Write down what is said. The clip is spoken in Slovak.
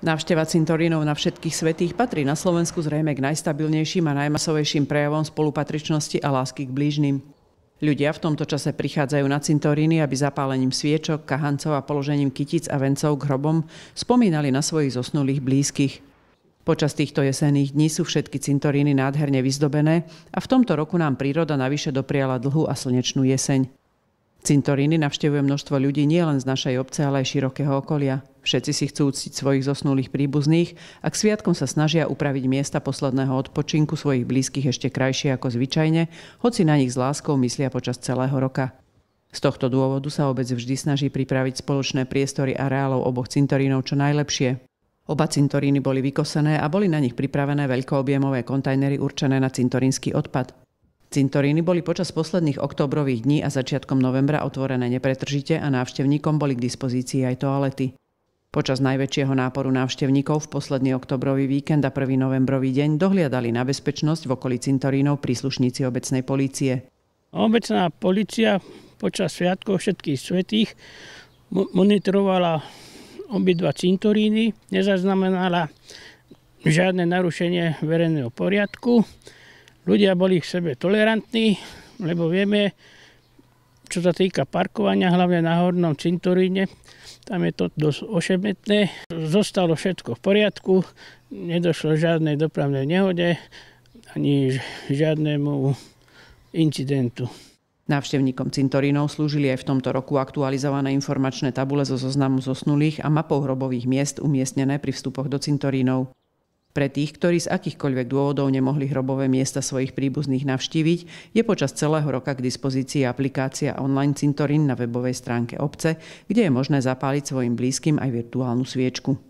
Návšteva cintorínov na všetkých svetých patrí na Slovensku zrejme k najstabilnejším a najmasovejším prejavom spolupatričnosti a lásky k blížnym. Ľudia v tomto čase prichádzajú na cintoríny, aby zapálením sviečok, kahancov a položením kytic a vencov k hrobom spomínali na svojich zosnulých blízkych. Počas týchto jesenných dní sú všetky cintoríny nádherne vyzdobené a v tomto roku nám príroda navyše dopriala dlhú a slnečnú jeseň. Cintoríny navštevuje množstvo ľudí nielen z našej obce, ale aj širokého okolia. Všetci si chcú uctiť svojich zosnulých príbuzných a k sviatkom sa snažia upraviť miesta posledného odpočinku svojich blízkych ešte krajšie ako zvyčajne, hoci na nich s láskou myslia počas celého roka. Z tohto dôvodu sa obec vždy snaží pripraviť spoločné priestory areálov oboch cintorínov čo najlepšie. Oba cintoríny boli vykosené a boli na nich pripravené veľkoobjemové kontajnery určené na cintorínsky odpad. Cintoríny boli počas posledných oktobrových dní a začiatkom novembra otvorené nepretržite a návštevníkom boli k dispozícii aj toalety. Počas najväčšieho náporu návštevníkov v posledný oktobrový víkend a 1. novembrový deň dohliadali na bezpečnosť v okolí cintorínov príslušníci obecnej policie. Obecná policia počas sviatkov všetkých svetých monitorovala obidva cintoríny, nezaznamenala žiadne narušenie verejného poriadku Ľudia boli k sebe tolerantní, lebo vieme, čo sa týka parkovania, hlavne na hornom cintoríne, tam je to dosť ošemetné. Zostalo všetko v poriadku, nedošlo žiadnej dopravnej nehode ani žiadnemu incidentu. Návštevníkom cintorínov slúžili aj v tomto roku aktualizované informačné tabule zo zoznamu zosnulých a mapou hrobových miest umiestnené pri vstupoch do cintorínov. Pre tých, ktorí z akýchkoľvek dôvodov nemohli hrobové miesta svojich príbuzných navštíviť, je počas celého roka k dispozícii aplikácia online cintorín na webovej stránke obce, kde je možné zapáliť svojim blízkym aj virtuálnu sviečku.